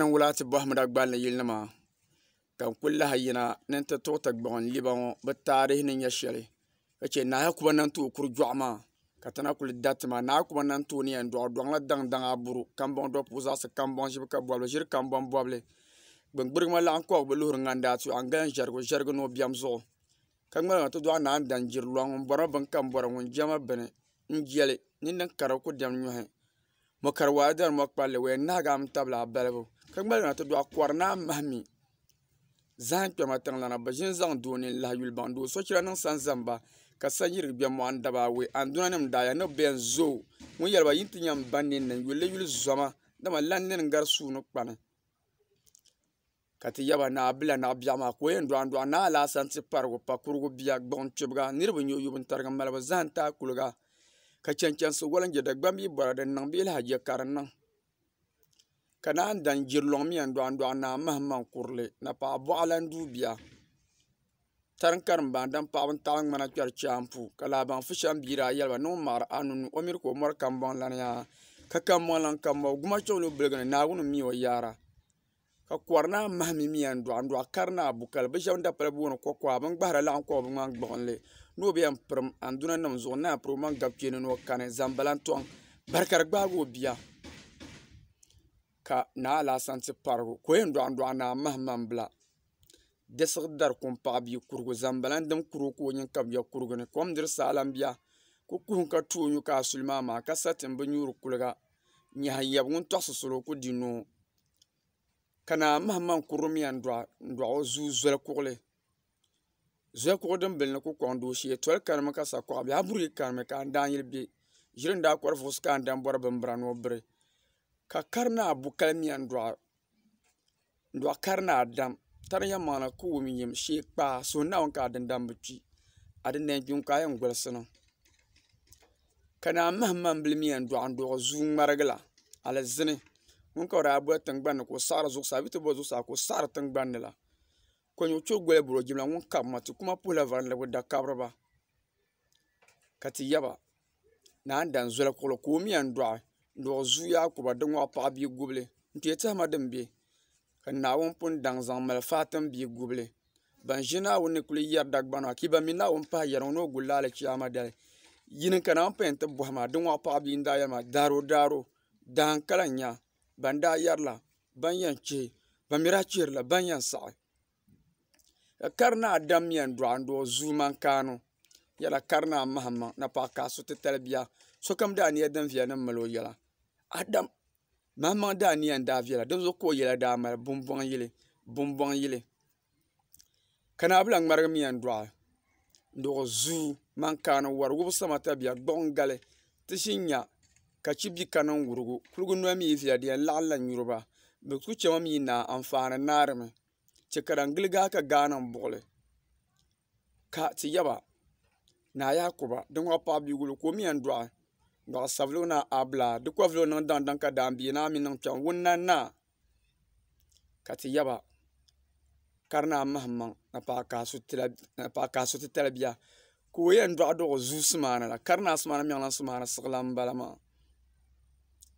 a wula ti bɔhimi da yili yilinima ka n ku lahi yina ni n ti tuɣi ti gbuɣin liba ŋɔ bi taarihi ni nyɛ shɛli ka che naayakuba nan ti kuri jɔɣu maa ka ti na kuli da tima kuma nan ti ni yɛn dɔɣi dɔŋla daŋ daŋ a buru kambɔŋ puu zaɣisi kambɔŋ ʒibi ka bɔbili ʒiri kambɔŋ bɔbili gbingbiligima laɣim kɔgu bi luhiri daa tu an gan ʒɛrigu ʒɛrigu ni o biɛm zuɣu ka ma ti dɔɣi naan dan jiri lɔŋ n bɔrimi bin kam bɔra ŋun jɛma bini n jɛli ni din kara ku dɛm nyɔhi mo kari waa dari mokpalli wee nahagami tabili a balibu ka na ti dɔɣu kɔri naa mahi mi zaham kpɛma tiŋ lana ba ʒini zaŋ dooni n lahi yuli baŋ doo so chira niŋ san zamba ka sa yirigi daba moɣani dabaawe anduna nim daaya ni bɛn zoo ŋun yɛliba yin ti nyɛm ba ni yulli yuli yuli zɔma dama lan ni n gari suu ni kpani ka ti yaba naa bila naɣa biɛɣu maa ka o yɛn dɔɣan dɔɣa naa laasan ti parigu pa kurugu biya gbuɣun kpibiga niraba nyoyobu n tarigi malibu zaham taa kuliga ka chɛnchɛnsi walinji di gba mi bɔra din niŋ bi lahi ka di niŋ ka naan dan jiri lɔŋ mi yɛn dɔɣandɔɣa naa man kurili na paɣa n duu biya tarin karimbaan dan paɣaba n taɣa ŋmana kpɛri chaampu ka laabaŋ baŋ fu biira yɛliba ni ŋun maɣari a nunu o miri ka o mɔri kambɔŋ lani yaa ka kambɔŋ lan kambɔŋ guma chɛɣulo biligi ni naawuni mi o yaara ka kɔri naa mahimi mi yɛn dɔɣandɔɣa kari naa bukali bi shɛba da pali booni kɔkɔa bin gbahara laɣim kɔbu bi ŋmani gbuɣinli ni o bi yɛn pirim an nim zuɣu na piri o maŋ gabi kpeeni ni o kani zambala n tɔŋ bari di gbaagi o bia ka naa laasan ti parigu ka o yɛn dɔɣi dɔɣi naa mahi man bila diɣisigi dari kum paɣa bia kurigu zambala n dim kuro ka o nyin ka bi yɛ kurigu ni kom diri saalan bia ku kuhum ka tu o nyu ka a suli maa maa ka sa tim bi nyuuri kuliga nyahi yɛbu ŋun tɔɣisi soli ku di noo ka naa mahi man kurum yɛn dɔɣi o zuu zoli kuɣuli zoya kuɣu din bilini ku kɔŋ doo shee toli kanimi ka sa kɔɣa bihi a burii kanimi ka an daan yili bɛ ʒiri n daa kɔri vuɣusi ka an dan bɔri bimbira ni o biri ka kari naa bu kali miya n dɔɣi kari naa dam tani yɛn maŋna ka wum yim shee kpaa suhu naawun ka a dindam bi kpi a din nɛn kpim ka a yɛn gɔlisi na ka naa mahim ma bili miya n dɔɣi n dɔɣi zuu ŋmarigi la alizini ŋun ka o daa boli tingbanni ka o saɣiri zuɣusaa bi ti boli zuɣusaa ka o saɣiri tingbanni la Konyocho goli buro jimla ŋun kabi ma ti kuma puhila varindirigu da kabra ka ti yaba an dan zoli kuɣuli ka o miya n dɔɣi n dɔɣi zuu yaakuba di ŋɔɣu paɣa bia gubili n tooi ma din bɛ ka naawuni pun daŋ zaŋ mali faatim bia gubili ban ʒi naawuni ni ku yɛri dagbana ka yiban mi naawuni pahi yɛriŋ ni o guli laali chiyaama dali yini ka naa pɛn ti bɔhima di ŋɔɣu paɣa bia n daa yɛli maa daaro daaro daan kala n nya ban daa la ban yɛn chihi ban mi daa ban yɛn saɣi kari ni a dam mɛn dɔɣandɔɣu zuu man kaanu yɛla kari a mahim ma na paɣa kaɣa so titali bia sokam daaniya din viɛla ni mali o yɛla adam dam mahim maŋ daaniya n daa viɛla din zuɣu ka o yɛla daa mali bumbuŋ yili bumbuŋ yili ka bila ŋmarigi mɛn dɔɣi duɣu zuu man kaani wari wubu sama bia gbuɣin gali ti shi nya ka bi ka niŋ wurugu kuligi noli mi yi viɛla di yɛn laɣinla nyuriba bi ku chɛ ŋɔ mi na anfaani naarimi Chɛ gili ka Gaana n buɣuli ka ti yɛba ni a kuba din waɣa paɣa bia yuli ka o mi yɛn dɔɣi dɔɣi sabila o ni a bilaa di kɔvili o niŋ daŋdaŋ ka daanbia naa mi niŋ kpɛm wunnan naa ka ti yɛba ka di naa mahim maŋ ni paɣa kahi so ka o yɛn dɔɣi dɔɣi o zuu sumaani la ka di naa sumaani miŋ lan sumaani siɣila m-bala maa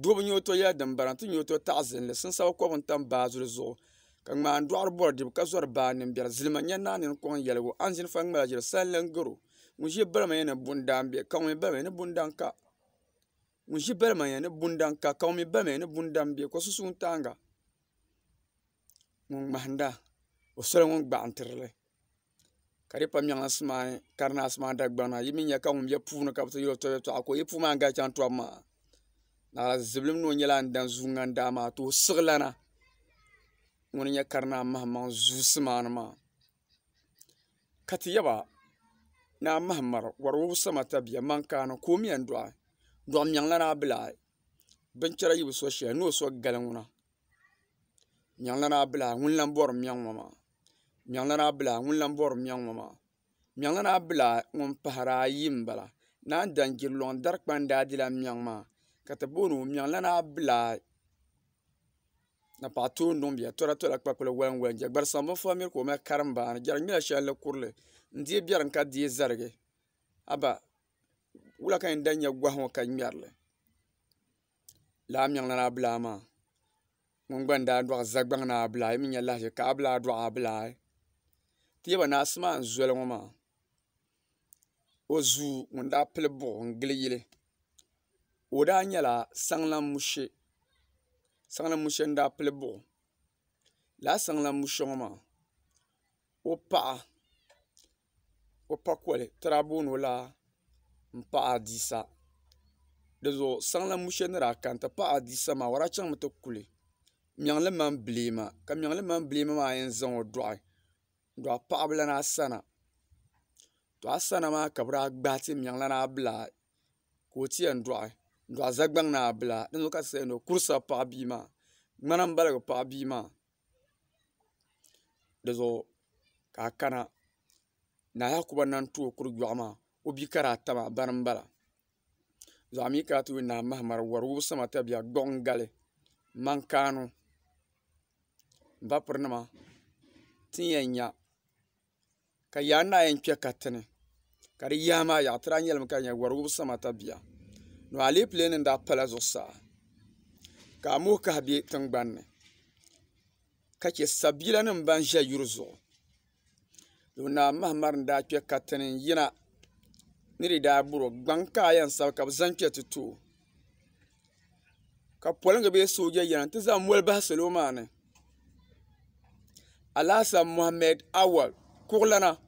Dabba n-nyɛ o toyɛli din bala n-ti nyɛ o totaɣizinli sinsaba kɔbu n-tam baazuli ka ŋmaani dɔɣiri bɔri dibu ka zori baa nimbiɛri zilima nyɛ naa ninkɔŋ yɛligu a ni zini fa ŋmala ʒiri salli n garo ŋun ʒi balima yɛ ni bundan bɛ ka ŋun mi balima yɛ ni bundan ka ŋun ʒi balima yɛ ni bundan ka ka ŋun mi balima yɛ ni bundaan biɛ ko sunsuun taanga ŋun ŋmahinda o soli ŋun gbaɣantirili ka di pa miɛŋla simaani karina asimaani dagbana yi mi nyɛ ka ŋun bɛ puuni ka bi ti yɛli tɔbi yɛltɔɣa ka o yi puu maa n gari chaŋ tɔbu maa naɣala zibilim ni o nyɛla a dan zuui ŋan daa maa ti o siɣi lana ŋun nyɛ karina a mahammaŋ zuusi maani maa ka ti yaba ni a mahammari wari wubu sama tabiya man kaani ka o mi yɛn dɔɣi dɔɣi miɛŋla ni a bilaayi binchɛra yibu so shɛli ni o so gali ŋuna miɛŋla ni a bilaayi ŋun lan bɔri miɛŋ ŋɔ maa miɛŋla ni a bilaayi ŋun lan bɔri miɛŋ ŋɔ maa miɛŋla ni a bilaayi ŋun pahari ayi m-bala naan dan jiri lɔŋ dari kpani daa dila miɛŋ maa ka ti booni o miɛŋla ni a bilaayi Na paɣa tooni niŋ biya tora tola kpakuli wain wain jɛ gbarisam binfɔbi mini ka o mali karim baani jɛri ŋmɛla shɛli ni kurili n deei biɛri ka deei zarigi aba wula ka yɛn da nyɛ gɔhi ŋɔ ka ŋmɛrili li laa miɛŋla ni abilaa maa e. ŋun gba n daa dɔɣi za gbaŋ ni abilaa yi mi nyɛ lahaʒi ka abilaa dɔɣi abilaa ti yɛ e ba n zoli ŋɔ maa o zuu ŋun daa pili buɣum n gili yili o daa nyɛla saŋlaŋ mushe saŋli mushe n daa pili buɣu laa saŋla mushoŋ maa o paɣa o pa koli ti daa booni o laa n pa adiisa dizuɣu saŋla mushe ni daa kani ti pa adiisa maa o daa chaŋmi ti kuli miɛŋli mani bileema ka miɛŋli mani bileema maa yɛn zaŋ o dɔɣi n dɔɣi paɣaba lana asana to asana maa ka bi daa gbahi ti miɛŋ lana abila ka o ti yɛn dɔɣi Dɔɣu za gbaŋ ni a bila din zuɣu ka ti saha ni kurisa paɣa bia maa ŋmana n baligi paɣa bia maa dizuɣu ka a kana naa yakuba kuba nan ti o kuri gɔɣu maa o bia kara ata maa bari n bala zaɣ mii kana ti yuli naa mahamari wari wubu sama biya gbuɣun gali mankaanu kaanu nima ti yɛn nya ka yaa naa yɛn kpɛ ka tini ka di yaa maa yaɣa tira nyɛlimi ka di nyɛ wari wubu sama ta biya. alɛpilɛ nim daa pala zuɣusaa ka amokahi bɛ tingbanni ka che sabiila nim ban ʒɛ yuri zuɣu naa mahamari n daa kpɛ ka tini n yina ni di daa buro gbaŋ ka a yɛn sabi ka bi zaŋ kpɛ ti too ka polinga bee sooja yina n ti zaŋ moli bahi salo maa ni alasan mohammed awal kuɣulana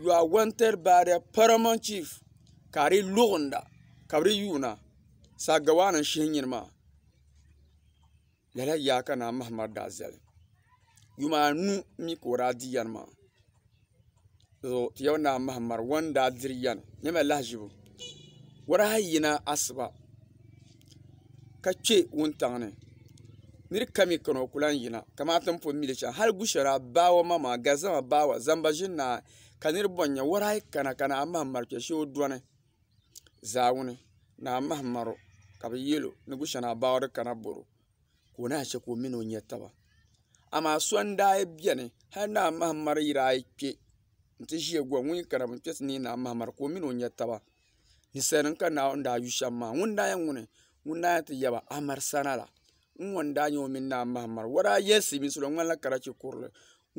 you are wanted by the paramount chief ka di luɣunda kabri yuna sa gawanan shihin ma lala yaka na mahmar dazel yuma nu mi kora diyan ma zo tiyaw na mahmar wanda diryan nyama lahjibu wara hayina asba ka ce wuntangni nir kami kano kulan yina kamatan po mile cha hal gushara bawa mama gazama bawa zamba jinna kanir bonya wara kana kana mahmar ke shi odwane zaawuni ni a mahamaro ka bi yɛlo ni gu shɛŋa abaawori kana boro ka o ni shɛ ka o mini o nyɛ taba amaa so n-daai beni hali ni a mahamari yi di a yi kpe nti ʒiya gɔ ŋun kana bin kpe ti ni ni a mahamari ka o mini o nyɛ taba ninsalinima ka naawuni daa yu shɛm maa ŋun daa yɛn ŋuni ŋun daa yɛn ti yaba amari sana la n-ŋɔni daa nyɛ o mini ni a mahamari wara a yɛlisi mi solo ŋmanila karachi kurili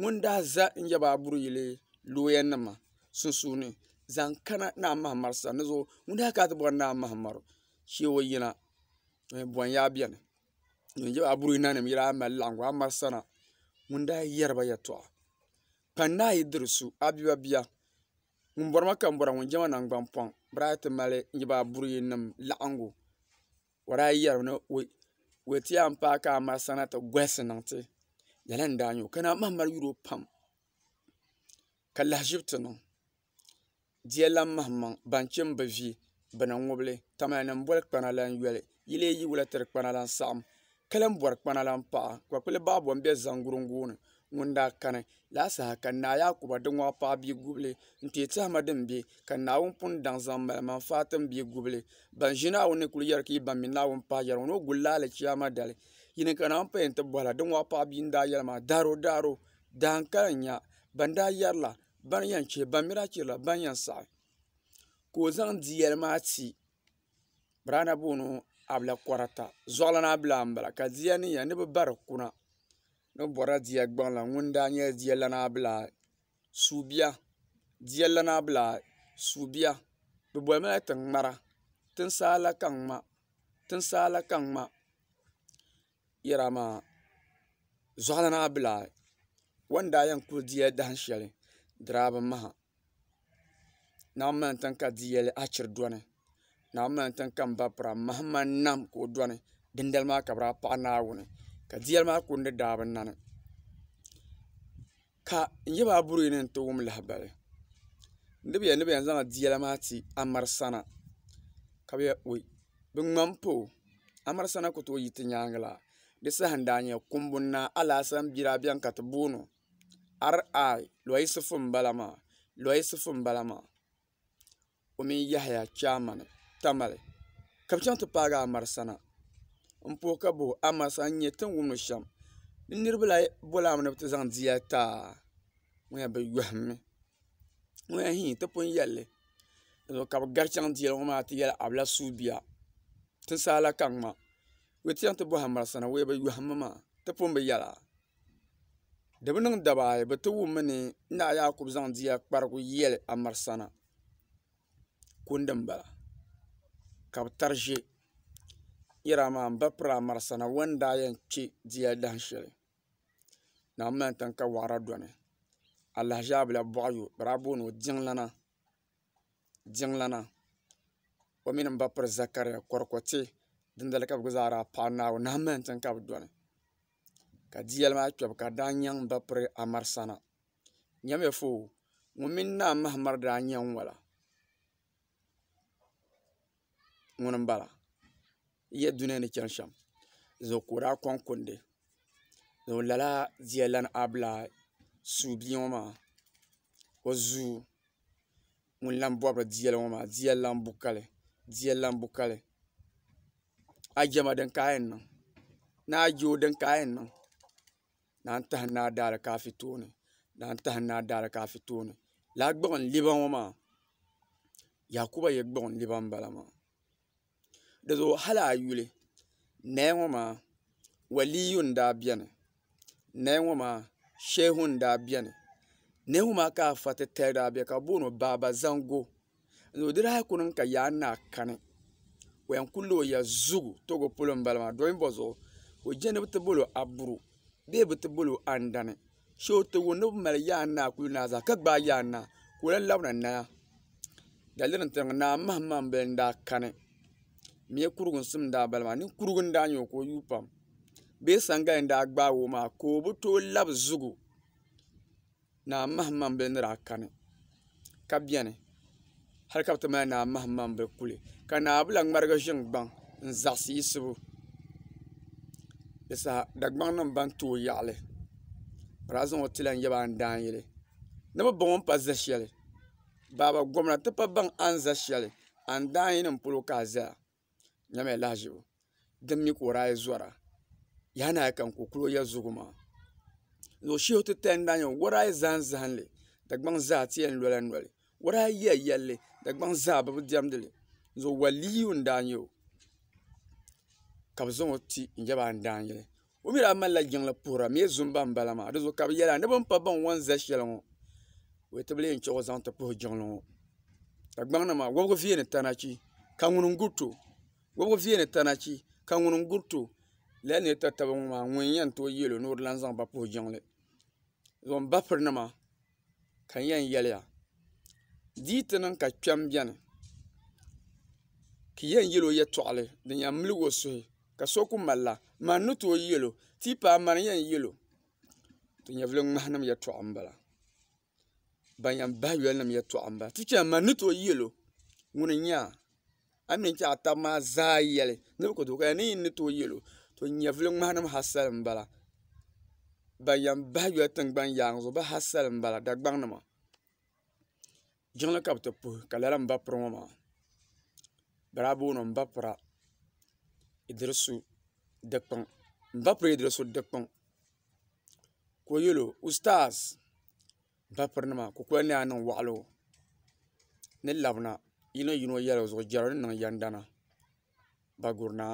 ŋun daa za n-yaba a buru yili looyanima sunsuuni zaŋ kana ni eh, a maha mari sani zuɣu ŋun daa ka ti bɔri ni a maha mari sheewa yina bɔn yaa biɛni ŋun yɛ aburina nim yɛla a mali laɣangu a mari sana ŋun daa yɛriba yɛltɔɣa pannahi dirisu abiba biya ŋun bɔri ma ka n bɔra ŋun jɛma nangbani pɔŋ bi daa ti mali yiba aburiyi nim laɣangu o daa yɛrimi ni o ti yɛn paai ka a mari sana ti golisi niŋ ti lala n daa nyɛ o kana maha mari yuri pam ka lahi ʒibiti niŋ diya lan mahammaŋ ban chim bi vi bini ŋubili tamalinim boli kpana lan yɔli yili yi wula tiri kpana lan saɣim ka lan bɔri kpana lan paɣa kpakpuli baabɔ m-be zangurunguuni ŋun daa kani laasaha ka naa yaakuba di ŋɔɣu paɣa bia gubili n-tee tahima din be ka naawuni pun daŋ zaŋ mali manfaa tim bia gubili ban ʒi naawuni ni kuli yɛri ka yi ban mi naawuni paɣa yɛri ŋun ni o guli laali chiyaama dali yini ka naa payɛn ti bɔhila di ŋɔɣu paɣa bia n-daa yɛli maa daaro daaro kan ka n nya ban daa yɛri la ban yɛn chɛ ban mira chirila ban yɛn saɣi ka o zaŋ di yɛli maa ti birana booni abila korata zuɣuli na abila n bala ka diya ni ya ni bi bari kuna ni borila diya la ŋun daa nyɛla diya lana abila suubiya diya lana abila suubiya bi boli mala ti ŋmara tinsaa la ka ŋma tinsaa ma ka ŋma yɛra maa zuɣuli ni abila o daa yɛn kuli diya dahin shɛli e. Diraaba maha naawuni mani tiŋ ka di yɛli a chiri dɔni naawuni mani tiŋ ka n ba pira mahim ma nam ka o dɔni dindali maa ka bi daa paɣi naawuni ka di yɛli maa kundi daa bi nani ka n yɛ baa bureeni n ti wum lahi bali nibiya nibiya n zaŋla di yɛla maa ti amari sana ka bi yɛ oi bi ŋmami pao amari sana ku tooi yi ti nyaangi la di saha n daa nyɛ kumbuni naa a laasan bira biɛni ka ti boono ri loisifu n bala maa loisifu n bala maa o mini yahaya chaamani tamale ka bi chɛŋ ti paagi amarisa na n puhi ka bo amarisa n nyɛ ti ni wumdi shɛm di niraba lahi bolami ni bi ti zaŋ diya taa ŋun bi yohammi ŋun hii ti pun yɛlli ka bi gari chɛŋ diya ŋo maa ti yɛli abila suubiya ti saala kaŋma wee ti chɛŋ ti bo amarisa na wee bi yohammi maa ti pun bi yɛla di bi niŋ dabaayi bi ti wummi ni naɣ' yaakubu zaŋ diya kparigu yɛli amarisana kundi n bala ka bi tari ʒe maa n ba piri amarisana o wani daa yɛn kpe diya lahi shɛli naa mali tin ka waɣira dɔni alahi ʒe a bi bɔɣi yo bi daa booni o Jiŋlana o mini n ba piri Zakariya Kɔrikɔte dindali ka gba zaa daa paɣi Naawuni naa mali tin ka bi dɔni Ka diyal ma apyap, ka dan nyan bapre amarsana. Nyan me fow, mwen min nan ma amardran nyan wala. Mwen mbala. Ye dounen e chan chan. Zoukoura kwan konde. Zou lala diyalan ablay, soubi yon ma. O zou, mwen lambo apre diyalan wala. Diyalan mbukale. Diyalan mbukale. A diyama den ka en nan. Nan a diyo den ka en nan. nan tahi na daari kaafi tooni naan tahi naa daari kaafi tooni laa gbuɣin liba ŋo maa yakuba yɛ gbuɣin liba n bala maa di zuɣu hali a yuli naya ŋo maa waliyu n daa biɛni naya ŋo maa shehu n daa biɛni naya ŋo maa ka afa titali daa biɛ ka bi booni baaba zango n zuɣu di rahi ku niŋ ka yaa naa kani o yɛn ku ya zugu togo polo n bala maa di mini bozuɣu ka o ni bi ti bolo aburo bihi bi ti boli o andani shootigu ni bi mali yaa na kuli na zaa ka gbaai yaa na kuli o labina naya dalili n tiriŋ naa maha maa n bili n daa kani miya kurugu n sim daa bali maa kurugu n daa nyɛ o ko yuu pam bee sangali n daa gbaai o maa ka o bi tooi labi zugu naa maha maa n bili ni daa kani ka biɛni hali ka bi ti mali naa maha maa n bili kuli ka bila ŋmarigi ʒini gbaŋ n zaɣasi yisibu di saha dagbaŋ nim ban too yaɣali zaŋ o tila n yɛ an daan yili ni bi baŋ pa za shɛli baaba gomna ti pa baŋ an za shɛli an daan yi nim polo ka a zaya nyɛmi lahaʒibu din mi ka o raayi yi zɔra yaha na yi kan ka o kuli o yɛ zugu maa ni o sheehu titali n daan yɛn o raayi yi zahanli dagbaŋ zaa ti yɛn lɔla noli o raayi yi yɛli dagbaŋ zaa bi bi diɛmdi li zo waliyu n daan yɛ o ka bi zaŋ o ti n jɛ baa daanjili o mi daa malila jiŋli puhura mi yɛ zumba n bala maa di zuɣu ka bi yɛla ni bin pa ban wɔn za shɛli ŋɔ o yɛ ti bi leen chɔɣu zaŋ ti puhi jiŋli ŋɔ ka gbaŋ na maa wɔbigu viɛni tana chi ka ŋuni n guri to wɔbigu viɛni tana chi ka ŋuni n guri to lala ni ta taba ŋɔ maa ŋun yɛn ti o yɛlo ni o di lan zaŋ ba puhi jiŋli zuɣu n ba piri nima ka n yɛn yɛliya dii ti niŋ ka kpɛm biɛni ka yɛn yɛlo yɛtɔɣali din yɛn miligi o suhi ka so ku malila mani ni tooi yɛlo ti paai mani yɛn yɛlo ti nyɛvili ŋmahi nim yɛtɔɣa n bala ban yɛn bahi yɔli nim yɛtɔɣa n bala ti chɛn mani ni tooi yɛlo ŋuni nyɛ a mini chɛ a tabi maa zaa yɛli ni bi ku tooi kaya ni yi ni tooi yɛlo to nyɛvili ŋmahi nim ha sali n bala ban yɛn bahi yɔli tingbani yaangi zuɣu bi ha sali n bala dagbaŋ nima jiŋli ka bi ti puhi ka lala n ba piri ŋɔ maa bari a booni n ba pira Idrisu Dikpuni Bapire Idrisu Dikpuni k'o yelo, Ustaz ustaaz bapiri nima ko kuli nɛla niŋ waɣala o ni labina yino yino yɛla o zuɣu jɛrigu ni niŋ yɛndana gurina.